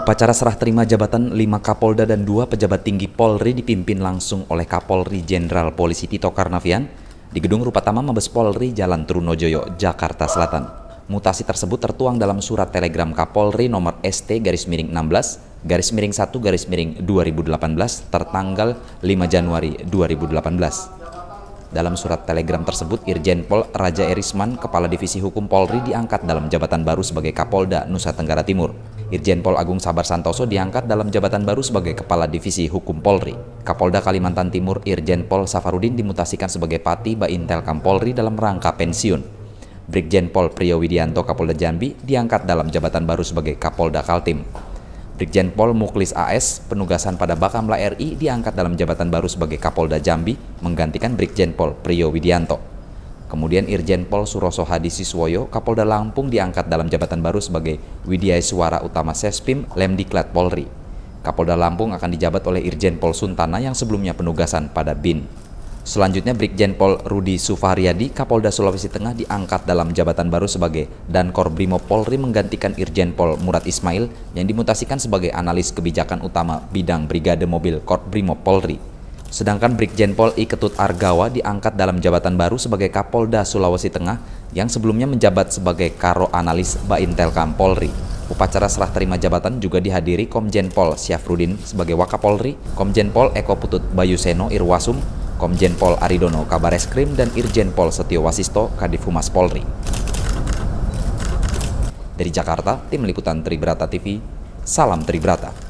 Upacara serah terima jabatan 5 Kapolda dan 2 pejabat tinggi Polri dipimpin langsung oleh Kapolri Jenderal Polisi Tito Karnavian di Gedung Rupatama Mabes Polri Jalan Trunojoyo, Jakarta Selatan. Mutasi tersebut tertuang dalam surat telegram Kapolri nomor ST garis miring 16 garis miring 1 garis miring 2018 tertanggal 5 Januari 2018. Dalam surat telegram tersebut, Irjen Pol Raja Erisman, Kepala Divisi Hukum Polri diangkat dalam jabatan baru sebagai Kapolda Nusa Tenggara Timur. Irjen Pol Agung Sabar Santoso diangkat dalam jabatan baru sebagai Kepala Divisi Hukum Polri. Kapolda Kalimantan Timur Irjen Pol Safarudin dimutasikan sebagai Pati Baintel Kampolri dalam rangka pensiun. Brigjen Pol Priyo Widianto Kapolda Jambi diangkat dalam jabatan baru sebagai Kapolda Kaltim. Brigjen Pol Muklis AS, penugasan pada Bakamla RI diangkat dalam jabatan baru sebagai Kapolda Jambi menggantikan Brigjen Pol Priyo Widianto. Kemudian Irjen Pol Suroso Hadi Siswoyo, Kapolda Lampung diangkat dalam jabatan baru sebagai Widya Suara Utama Sespim Lemdiklat Polri. Kapolda Lampung akan dijabat oleh Irjen Pol Suntana yang sebelumnya penugasan pada BIN. Selanjutnya Brigjen Pol Rudi Sufaryadi, Kapolda Sulawesi Tengah diangkat dalam jabatan baru sebagai Dankor Brimob Polri menggantikan Irjen Pol Murad Ismail yang dimutasikan sebagai analis kebijakan utama bidang Brigade Mobil Kor Brimob Polri. Sedangkan Brigjen Pol I Ketut Argawa diangkat dalam jabatan baru sebagai Kapolda Sulawesi Tengah yang sebelumnya menjabat sebagai Karo Analis Baintel Polri Upacara serah terima jabatan juga dihadiri Komjen Pol Syafrudin sebagai Wakapolri, Komjen Pol Eko Putut Bayuseno Irwasum, Komjen Pol Aridono Kabareskrim, dan Irjen Pol Setio Wasisto Kadif Humas Polri. Dari Jakarta, Tim Liputan Tribrata TV, Salam Tribrata.